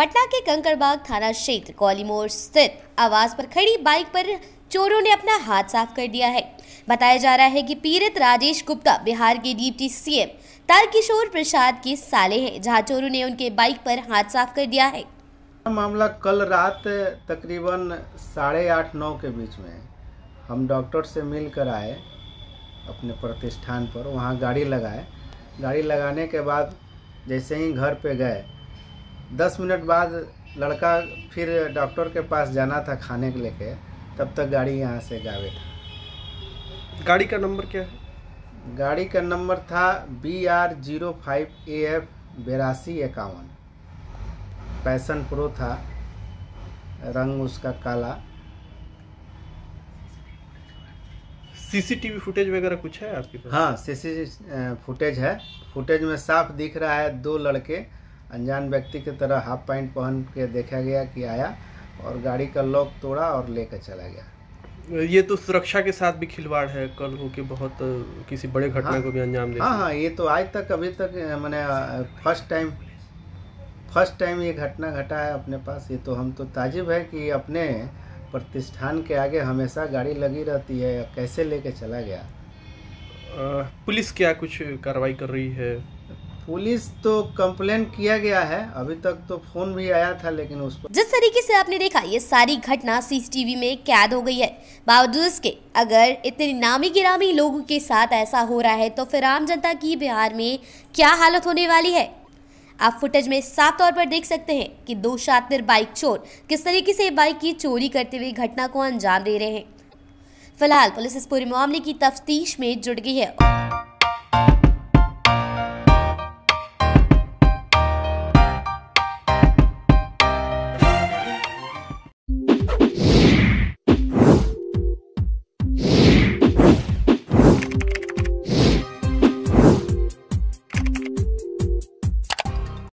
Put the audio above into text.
पटना के कंकड़बाग थाना क्षेत्र कौलीमोड़ स्थित आवास पर खड़ी बाइक पर चोरों ने अपना हाथ साफ कर दिया है बताया जा रहा है कि पीड़ित राजेश गुप्ता बिहार के डिप्टी सीएम तारकिशोर प्रसाद के साले हैं जहां चोरों ने उनके बाइक पर हाथ साफ कर दिया है मामला कल रात तकरीबन साढ़े आठ नौ के बीच में हम डॉक्टर से मिल कर आए अपने प्रतिष्ठान पर वहाँ गाड़ी लगाए गाड़ी लगाने के बाद जैसे ही घर पे गए दस मिनट बाद लड़का फिर डॉक्टर के पास जाना था खाने के लेके तब तक गाड़ी यहाँ से गावे था गाड़ी का नंबर क्या है गाड़ी का नंबर था B R zero five A F बेरासी इक्यावन पैसन प्रो था रंग उसका काला सीसीटीवी फुटेज वगैरह कुछ है आपके पास हाँ सीसीटीवी फुटेज है फुटेज में साफ दिख रहा है दो लड़के अनजान व्यक्ति की तरह हाफ पैंट पहन के देखा गया कि आया और गाड़ी का लॉक तोड़ा और लेकर चला गया ये तो सुरक्षा के साथ भी खिलवाड़ है कल हो के बहुत किसी बड़े हाँ। घटना हाँ, को भी अंजाम दे हाँ हाँ ये तो आज तक अभी तक मैंने फर्स्ट टाइम फर्स्ट टाइम ये घटना घटा है अपने पास ये तो हम तो ताजिब है कि अपने प्रतिष्ठान के आगे हमेशा गाड़ी लगी रहती है कैसे लेके चला गया पुलिस क्या कुछ कार्रवाई कर रही है पुलिस तो कंप्लेन किया गया है अभी तक तो फोन भी आया था लेकिन उस पर जिस तरीके से आपने देखा ये सारी घटना सीसीटीवी में कैद हो गई है बावजूद इसके अगर इतने नामी गिरामी लोगों के साथ ऐसा हो रहा है तो फिर आम जनता की बिहार में क्या हालत होने वाली है आप फुटेज में साफ तौर पर देख सकते हैं कि दो शातिर बाइक चोर किस तरीके से बाइक की चोरी करते हुए घटना को अंजाम दे रहे हैं फिलहाल पुलिस इस पूरे मामले की तफ्तीश में जुट गई है